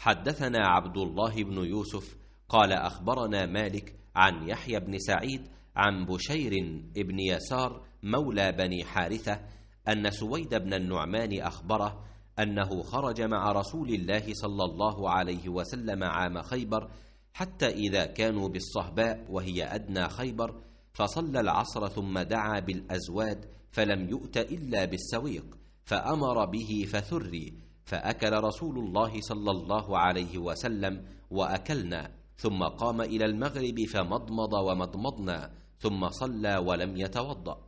حدثنا عبد الله بن يوسف قال أخبرنا مالك عن يحيى بن سعيد عن بشير بن يسار مولى بني حارثة أن سويد بن النعمان أخبره أنه خرج مع رسول الله صلى الله عليه وسلم عام خيبر حتى إذا كانوا بالصهباء وهي أدنى خيبر فصلى العصر ثم دعا بالأزواد فلم يؤت إلا بالسويق فأمر به فثري فاكل رسول الله صلى الله عليه وسلم واكلنا ثم قام الى المغرب فمضمض ومضمضنا ثم صلى ولم يتوضأ